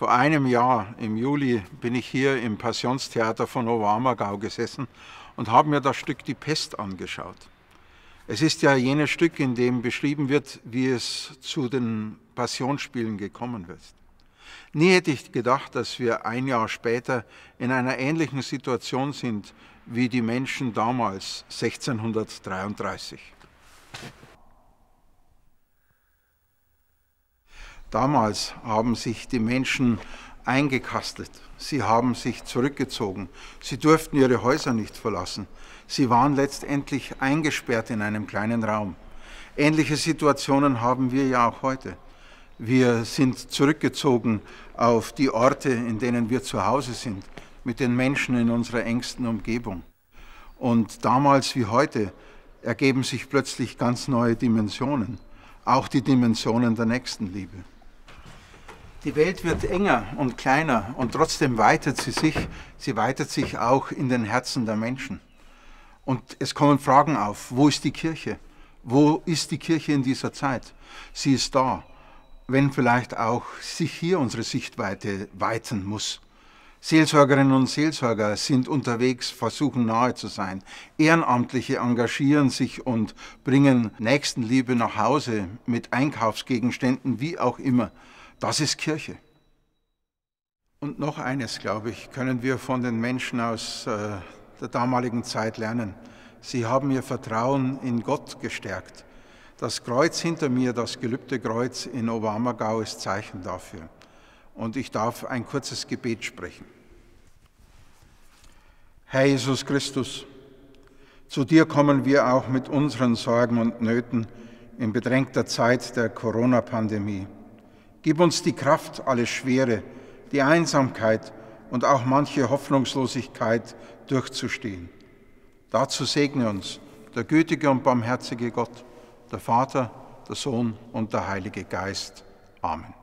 Vor einem Jahr, im Juli, bin ich hier im Passionstheater von Oberammergau gesessen und habe mir das Stück Die Pest angeschaut. Es ist ja jenes Stück, in dem beschrieben wird, wie es zu den Passionsspielen gekommen ist. Nie hätte ich gedacht, dass wir ein Jahr später in einer ähnlichen Situation sind wie die Menschen damals, 1633. Damals haben sich die Menschen eingekastelt. Sie haben sich zurückgezogen. Sie durften ihre Häuser nicht verlassen. Sie waren letztendlich eingesperrt in einem kleinen Raum. Ähnliche Situationen haben wir ja auch heute. Wir sind zurückgezogen auf die Orte, in denen wir zu Hause sind, mit den Menschen in unserer engsten Umgebung. Und damals wie heute ergeben sich plötzlich ganz neue Dimensionen, auch die Dimensionen der Nächstenliebe. Die Welt wird enger und kleiner und trotzdem weitet sie sich. Sie weitet sich auch in den Herzen der Menschen. Und es kommen Fragen auf. Wo ist die Kirche? Wo ist die Kirche in dieser Zeit? Sie ist da, wenn vielleicht auch sich hier unsere Sichtweite weiten muss. Seelsorgerinnen und Seelsorger sind unterwegs, versuchen nahe zu sein. Ehrenamtliche engagieren sich und bringen Nächstenliebe nach Hause mit Einkaufsgegenständen, wie auch immer. Das ist Kirche. Und noch eines, glaube ich, können wir von den Menschen aus äh, der damaligen Zeit lernen. Sie haben ihr Vertrauen in Gott gestärkt. Das Kreuz hinter mir, das gelübde Kreuz in Oberammergau ist Zeichen dafür. Und ich darf ein kurzes Gebet sprechen. Herr Jesus Christus, zu dir kommen wir auch mit unseren Sorgen und Nöten in bedrängter Zeit der Corona-Pandemie. Gib uns die Kraft, alle Schwere, die Einsamkeit und auch manche Hoffnungslosigkeit durchzustehen. Dazu segne uns der gütige und barmherzige Gott, der Vater, der Sohn und der Heilige Geist. Amen.